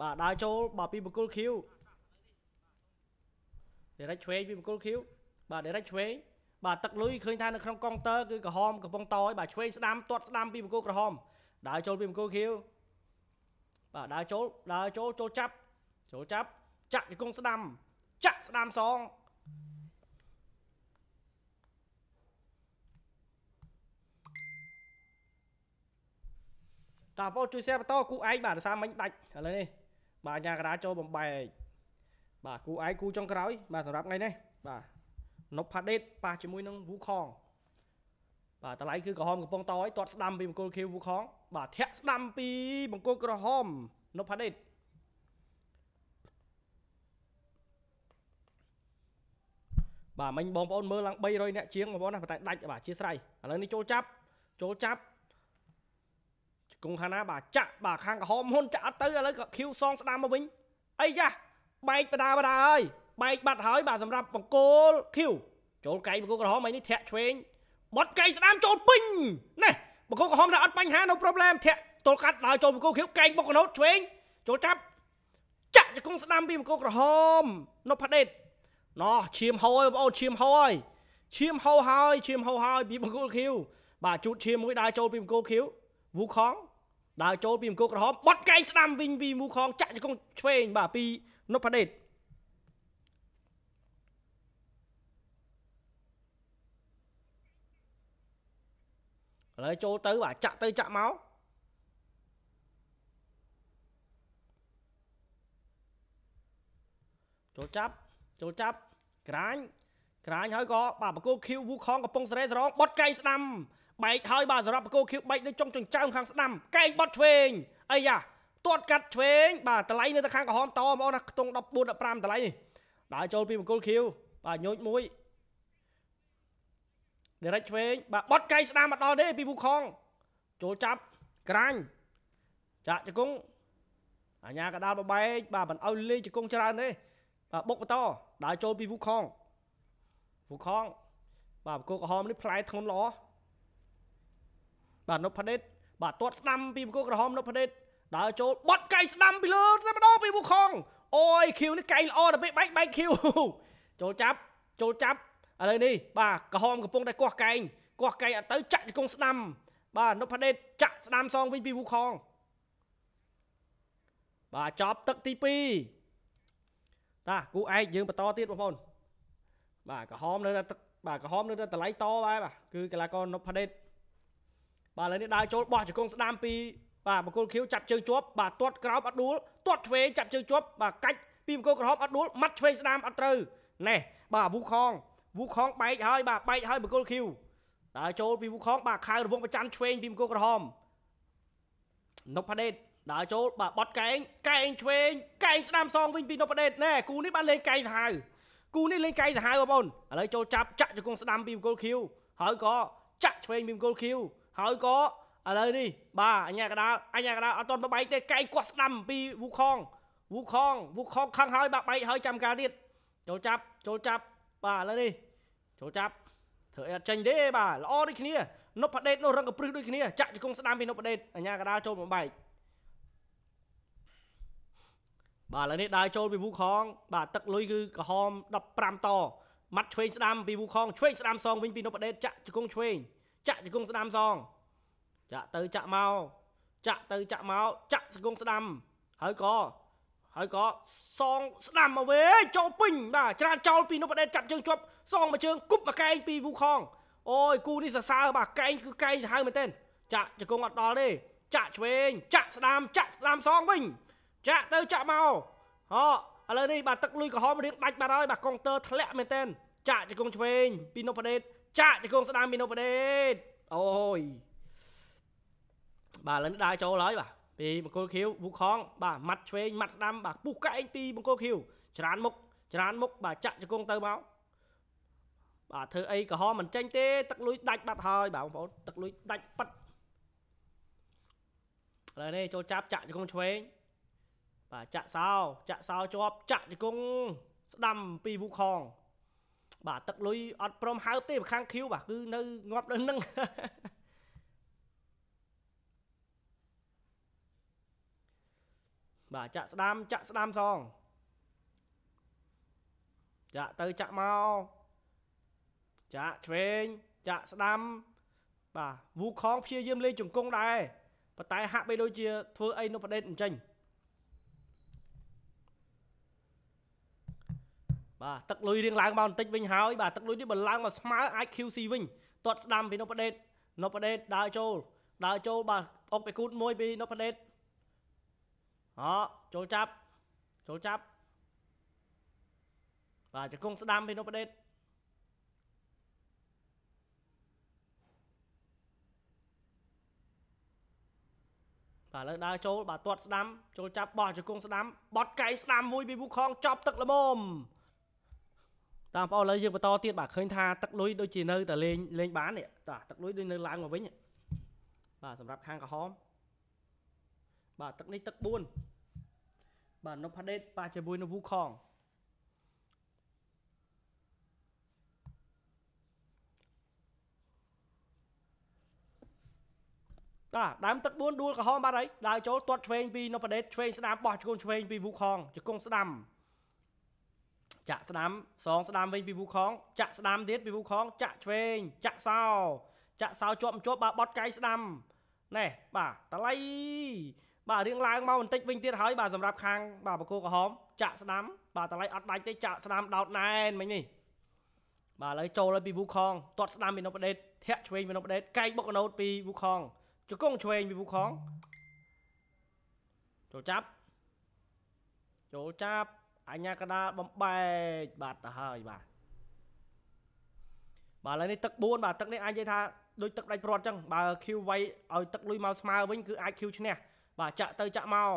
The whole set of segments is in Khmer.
បាទដើរចូលបាទពីបង្គោលឃីវ direct ឆ្វេងពីបង្គោលឃីវបាទ direct ឆ្វេងបាទទឹកលុយឃើញថានៅក្នុងកុងទ័រគឺក្រហមកំពុងតហើយបាទឆ្វេងស្ដាំទាត់ស្ដាំពីបង្គោលក្រហមដើរចូលពីបង្គោលឃីវបាទដើរចូលដើរចូលចូលចាប់ចូលចាប់ចាក់ជង្គង់ស្ដាំចាក់ស្ដាំសងតាបងជួយ share បន្តគូឯងបាទសារមិញដាច់ឥឡូវនេះបាទអាញាកដាចូលបំបែកបាទគូឯងគូចុងក្រោយបាទសម្រាប់ថ្ងៃនេះបាទនុបផាដេតប៉ះជាមួយនឹងវូខងបាទតម្លៃគឺក្រហមកំពងតហើយទាត់ស្ដាំពីមង្គលខៀវវូខងបាទធាក់ស្ដាំពីមង្គលក្រហមនុបផាដេតបាទមិញបងប្អូនមើលឡើង300អ្នកជាងបងប្អូនណាតែដាច់បាទអធិស្ស្រ័យឥឡូវនេះចូលចាប់ចូលចាប់គង់ខាណាបាទចាក់បាទខាងក្រហមហ៊ុនចាក់អត់ទៅឥឡូវក៏ឃីវសងស្ដាមមកវិញអីយ៉ាបែកបដាបដាហើយបែកបាត់ហើយបាទសម្រាប់បង្គោលឃីវចូលកែងបង្គោលក្រហមអីនេះធាក់ឆ្វេងបត់កែងស្ដាមចូលពេញណេះបង្គោលក្រហមថាអត់បញ្ហា no problem ធាក់ទល់កាត់ដល់ចូលបង្គោលឃីវកែងបុកកណូតឆ្វេងចូលចាប់ចាក់ជង្គង់ស្ដាំពីបង្គោលក្រហមនុផដេតណោះឈាមហោហើយបងប្អូនឈាមហោហើយឈាមហោហើយឈាមហោហើយពីបង្គោលឃីវបាទជូតឈាមមួយដើរចូលពីបង្គោលឃីវវូខងដើរចូលពីមង្គលក្រហមបត់កែងស្ដាំវិញពីមូខងចាក់ជង្គង់ឆ្វេងបាទពីនុផដេតឥឡូវចូលទៅបាទចាក់ទៅចាក់មកចូលចាប់ចូលចាប់ក្រាញ់ក្រាញ់ហើយក៏បាទបកគោឃីវវូខងកំពុងសេរីសរងបត់កែងស្ដាំបែកហើយបាទសម្រាប់បកគោខៀវបែកនៅចុងចង្ចើមខាងស្ដាំកែងបត់ឆ្វេងអីយ៉ាទាត់កាត់ឆ្វេងបាទតម្លៃនៅតែខាងក្រហមតបងប្អូនណាខ្ទង់14 15តម្លៃនេះដើរចូលពីបង្គោលខៀវបាទញូចមួយដេរិចឆ្វេងបាទបត់កែងស្ដាំមកដល់ទេពីវូខងចូលចាប់ក្រាញ់ចាក់ជង្គង់អាញាកដាលបបែកបាទមិនឲ្យលេងជង្គង់ច្រើនទេបាទបុកបន្តដើរចូលពីវូខងវូខងបាទបង្គោលក្រហមនេះផ្លែធ្ងន់ល្អបាទនុបផដិតបាទទាត់ស្ដាំពីមុខក្រហមនុបផដិតដើរចូលបត់កៃស្ដាំពីលើតែម្ដងពីមុខខងអូយឃីវនេះកៃល្អដល់ពេលបែកបែកឃីវចូលចាប់ចូលចាប់ឥឡូវនេះបាទក្រហមកំពុង តែកោះកែងកោះកែងអត់ទៅចាក់ជង្គង់ស្ដាំ បាទនុបផដិតចាក់ស្ដាំសងវិញពីមុខខងបាទចប់ទឹកទី2តាគូឯកយើងបន្តទៀតបងប្អូនបាទក្រហមនៅតែទឹកបាទក្រហមនៅតែតម្លៃតដែរបាទគឺកីឡាករនុបផដិតបាទឥឡូវនេះដើរចូលបោះជង្គង់ស្ដាំពីបាទបង្គោលខៀវចាប់ជើងជាប់បាទទាត់ក្រោមអត់ដួលទាត់ឆ្វេងចាប់ជើងជាប់បាទកាច់ពីបង្គោលក្រហមអត់ដួលម៉ាត់ឆ្វេងស្ដាំអត់ត្រូវណេះបាទវូខងវូខងបែកហើយបាទបែកហើយបង្គោលខៀវដើរចូលពីវូខងបាទខៅរវងប្រច័នឆ្វេងពីបង្គោលក្រហមនុបផដេតដើរចូលបាទបត់កែងកែងឆ្វេងកែងស្ដាំសងវិញពីនុបផដេតណែគូនេះ បានលេងកែងសាហាវគូនេះលេងកែងសាហាវបងប្អូនឥឡូវចូលចាប់ចាក់ជង្គង់ស្ដាំពីបង្គោលខៀវហើយក៏ចាក់ឆ្វេងពីបង្គោលខៀវហើយក៏ឥឡូវនេះបាទអញ្ញាកដាលអញ្ញាកដាលអត់តន់បបែកទេកែកគាស់ស្ដាំពី Wukong Wukong Wukong ខឹងហើយបាទបែកហើយចាំការទៀតចូលចាប់ចូលចាប់បាទឥឡូវនេះចូលចាប់ធ្វើអត់ចាញ់ទេបាទល្អដូចគ្នានុបដេតនោះរឹងកព្រឹសដូចគ្នាចាក់ជង្គង់ស្ដាំពីនុបដេតអញ្ញាកដាលចូលបំបែកបាទឥឡូវនេះដើរចូលពី Wukong បាទទឹកលុយគឺក្រហម15តម៉ាត់ឆ្វេងស្ដាំពី Wukong ឆ្វេងស្ដាំសងវិញពីនុបដេតចាក់ជង្គង់ឆ្វេងចាក់ជង្គង់ស្ដាំសងចាក់ទៅចាក់មកចាក់ទៅចាក់មកចាក់ជង្គង់ស្ដាំហើយក៏ហើយក៏សងស្ដាំមកវិញចូលពេញបាទច្រានចោលពីនោះបដិចាប់ជើងជាប់សងមកជើងគប់មកកែងពីវូខងអូយគូនេះសរសើរបាទកែងគឺកែងសាហាវមែនទែនចាក់ជង្គង់អត់ដល់ទេចាក់ឆ្វេងចាក់ស្ដាំចាក់ស្ដាំសងវិញចាក់ទៅចាក់មកហ៎ឥឡូវនេះបាទទឹកលុយក្រហមរៀងដាច់បាត់ហើយបាទកុងទ័រធ្លាក់មែនទែនចាក់ជង្គង់ឆ្វេងពីនុបដេតចាក់ជង្គង់ស្ដាំមីណូប្រទេសអូយបាទឥឡូវនេះដើរចូលហើយបាទពីមង្គលខៀវវូខងបាទម៉ាត់ឆ្វេងម៉ាត់ស្ដាំបាទពុះកែងពីមង្គលខៀវច្រើនមុខច្រើនមុខបាទចាក់ជង្គង់ទៅមកបាទធ្វើអីកំហមិនចេញទេទឹកលុយដាច់បាត់ហើយបាទបងប្អូនទឹកលុយដាច់បាត់ឥឡូវនេះចូលចាប់ចាក់ជង្គង់ឆ្វេងបាទចាក់សោចាក់សោជាប់ចាក់ជង្គង់ស្ដាំពីវូខងបាទទឹកលុយអត់ព្រមហើបទេខាងឃីវបាទគឺនៅងាប់នៅនឹងបាទចាក់ស្ដាមចាក់ស្ដាមសង ចាក់ទៅចាក់មកចាក់ឆ្វេងចាក់ស្ដាំបាទវូខងព្យាយាមលេងជង្គង់ដែរប៉ុន្តែហាក់បីដូចជាធ្វើអីនៅប្រដេតអញ្ចឹងបាទទឹកលុយរៀងឡើងមកបន្តិចវិញហើយបាទទឹកលុយនេះបើឡើងមកស្មើអាច QC វិញទាត់ស្ដាំពី Nopedate Nopedate ដើរចូលដើរចូលបាទអុកពីគូតមួយពី Nopedate អោចូលចាប់ចូលចាប់បាទជង្គង់ស្ដាំពី Nopedate បាទឥឡូវដើរចូលបាទទាត់ស្ដាំចូលចាប់បោះជង្គង់ស្ដាំបត់កែងស្ដាំមួយពីវូខង ចប់ ទឹកល្មមតាមបងប្អូនឥឡូវយើងបន្តទៀតបាទឃើញថាទឹកលុយដូចជានៅតែលេងលេងបាននេះតាទឹកលុយដូចនៅឡើងមកវិញបាទសម្រាប់ខាងក្រហមបាទទឹកនេះទឹក4បាទនុផាដេតប៉ះជាមួយនឹងវូខងបាទដើមទឹក4ដួលក្រហមបាត់ហើយដើរចូលទាត់ឆ្វេងពីនុផាដេតឆ្វេងស្ដាំបោះជង្គង់ឆ្វេងពីវូខងជង្គង់ស្ដាំចាក់ស្ដាំសងស្ដាំវិញពីវូខងចាក់ស្ដាំទៀតពីវូខងចាក់ឆ្វេងចាក់សោ ចាក់សោជាប់ជាប់បាទបត់កាយស្ដាំណែបាទតឡៃបាទរៀងឡើងមកបន្តិចវិញទៀតហើយបាទសម្រាប់ខាងបាទបកគោក្រហមចាក់ស្ដាំបាទតឡៃអត់ដាច់ទេចាក់ស្ដាំដោតណែនមិញនេះបាទឥឡូវចូលឲ្យពីវូខងទាត់ស្ដាំពីនុបដេតធាក់ឆ្វេងពីនុបដេតកែកបុកកណូតពីវូខងជង្គង់ឆ្វេងពីវូខងចូលចាប់ចូលចាប់អញ្ញាកដាលបំបែកបាទទៅហើយបាទបាទឥឡូវនេះទឹក4បាទទឹកនេះអាចនិយាយ ថាដូចទឹកដាច់ព្រាត់អញ្ចឹងបើ Q វាយឲ្យទឹកលុយមកស្មើវិញគឺអាច Q ឈ្នះបាទចាក់ទៅចាក់មក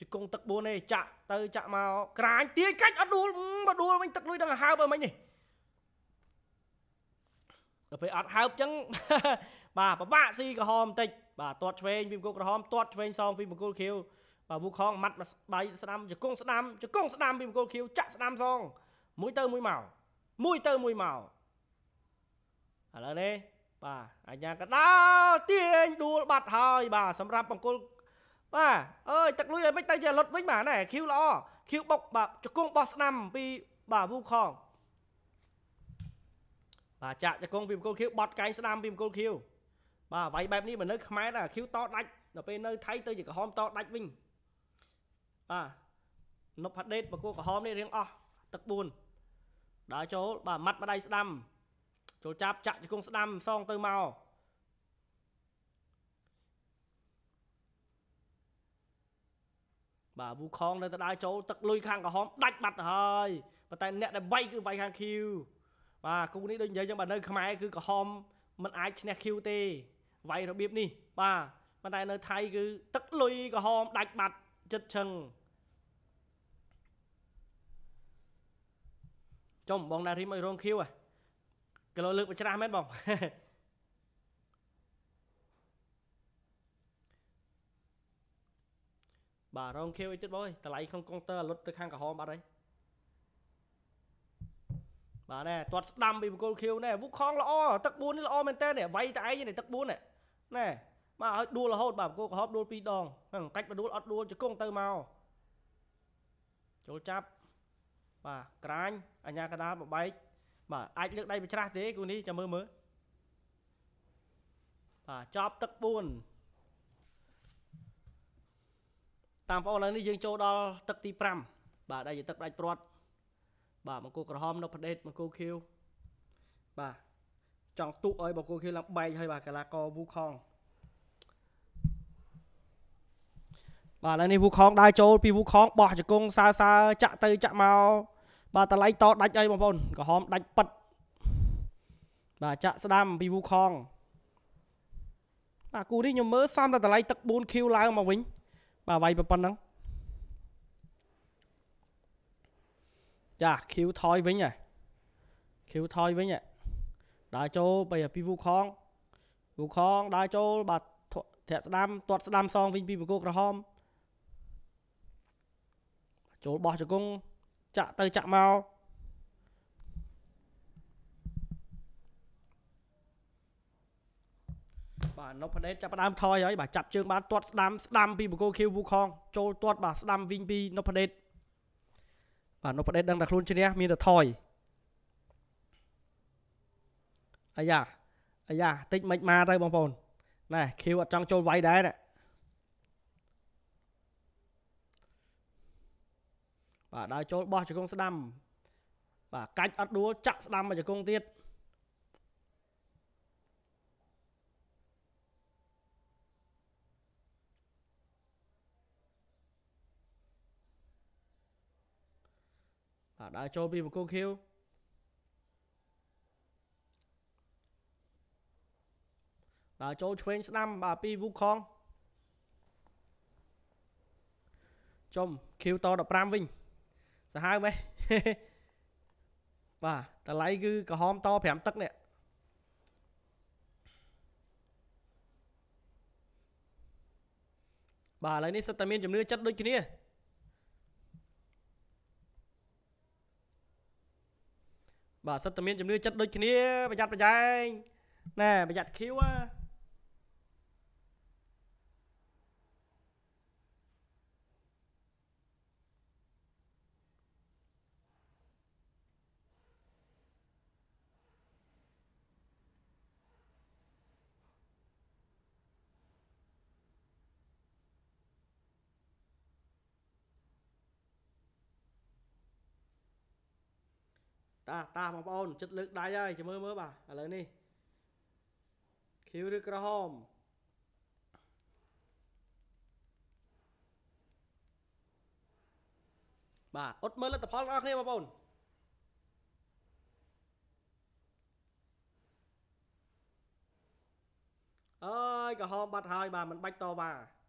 ជង្គង់ទឹក4នេះចាក់ទៅចាក់មកក្រាញទាញកាច់អត់ដួលមកដួលវិញទឹកលុយដល់ហើបអីមិញនេះដល់ពេលអត់ហើបអញ្ចឹងបាទពិបាកស៊ីក្រហមបន្តិចបាទទាត់ឆ្វេងពីមង្គលក្រហមទាត់ឆ្វេងសងពីមង្គលខៀវបើវូខងម៉ាត់មួយដៃស្ដាំជង្គង់ស្ដាំជង្គង់ស្ដាំពីមង្គលខៀវចាក់ស្ដាំសងមួយទៅមួយមកមួយទៅមួយមកឥឡូវនេះបាទអញ្ញាកដាលទាញដួលបាត់ហើយបាទសម្រាប់បង្គលបាទអើយទឹកលុយឲ្យមិនទៅជាលុតវិញបាទណែខៀវល្អខៀវបុកបាទជង្គង់បោះស្ដាំពីបាទវូខងបាទចាក់ជង្គង់ពីមង្គលខៀវបត់កែងស្ដាំពីមង្គលខៀវបាទវាយបែបនេះបើនៅខ្មែរដែរខៀវតដាច់ដល់ពេលនៅថៃទៅជាក្រហមតដាច់វិញបាទនុបផដេតបកគោក្រហមនេះរៀងអស់ទឹក4ដើរចូលបាទម៉ាត់ម្ដាយស្ដាំចូលចាប់ចាក់ជង្គង់ស្ដាំសងទៅមកបាទវូខងនៅតែដើរចូលទឹកលុយខាងក្រហមដាច់បាត់ទៅហើយប៉ុន្តែអ្នកដែលវាយគឺវាយខាង Q បាទគូនេះដូចនិយាយចឹងបាទនៅខ្មែរគឺក្រហមមិនអាចឈ្នះ Q ទេវាយរបៀបនេះបាទប៉ុន្តែនៅថៃគឺទឹកលុយក្រហមដាច់បាត់ចិត្តឈឹងចុំបងដារីមឲ្យរងឃីវគីឡូលើកបច្រាស់មែនបងបាទរងឃីវអីទៀតបងតម្លៃក្នុងកុងទ័រលុតទៅខាងក្រហមអត់ហើយបាទណែទាត់ស្ដាំពីបង្គោលឃីវណែវូខងល្អទឹក4នេះល្អមែនតើនេះវាយតែឯងនេះទឹក4នេះណែបាទឲ្យដួលរហូតបាទបង្គោលក្រហមដួល2ដងហ្នឹងកាច់បដួលអត់ដួលជង្គង់ទៅមកចូលចាប់បាទក្រាញអញ្ញាកដាលបបែកបាទអាចលើកដៃប្រច្រាស់ទេគូនេះចាំមើលមើលបាទចប់ទឹក4តាមបងប្អូនឥឡូវនេះយើងចូលដល់ទឹកទី5បាទដែលជាទឹកដាច់ព្រាត់ បាទមកគោក្រហម នៅផ្ដេតមកគោខៀវបាទចង់ទុកឲ្យបង្គោលខៀវឡើងបែកហើយបាទកាឡាកវូខងបាទឥឡូវនេះវូខងដើរចូលពីវូខងបោះជង្គង់សើសើចាក់ទៅចាក់មកបាទតម្លៃតដាច់អីបងប្អូនក្រហមដាច់ប៉ិតបាទចាក់ស្ដាំពីវូខងបាទគូនេះខ្ញុំមើលសំតែតម្លៃទឹក 4Q ឡើងមកវិញ បាទវាយប៉ុណ្ណឹងចា Q ថយវិញហ៎ Q ថយវិញហ៎ដើរចូលបីពីវូខងវូខងដើរចូលបាទធាក់ស្ដាំទាត់ស្ដាំសងវិញពីបង្គោលក្រហមចូលបោះជង្គង់ចាក់ទៅចាក់មកបាទនុបដេតចាប់ដើមថយហើយ បាទចាប់ជើងបានទាត់ស្ដាំស្ដាំពីបកគោខៀវវូខងចូលទាត់បាទស្ដាំវិញពីនុបដេតបាទនុបដេតដឹងតែខ្លួនឈ្នះមានតែថយអាយ៉ាអាយ៉ាតិចមិនមកទៅបងប្អូនណែខៀវអត់ចង់ចូលវាយដែរណាបាទដើរចូលបោះជង្គង់ស្ដាំបាទកាច់អត់ដួលចាក់ស្ដាំមកជង្គង់ទៀតបាទដើរចូលពីបង្គោលខៀវដើរចូលឆ្វេងស្ដាំបាទពីវូខងចំ Q ត15វិញសាហាវមែនបាទតម្លៃគឺក្រហមត5ទឹកនេះបាទឥឡូវនេះសិតតែមានជំនឿចិត្តដូចគ្នាបាទសិតតែមានជំនឿចិត្តដូចគ្នា ប្រយ័ត្នប្រយែងណែប្រយ័ត្នខៀវណាតាតាបងប្អូនចិត្តលើកដៃហើយចាំមើលមើលបាទឥឡូវនេះខៀវឬក្រហម បាទអត់មើលលទ្ធផលបងប្អូនបងប្អូនអើយក្រហមបាត់ហើយបាទមិនបាច់តវ៉ា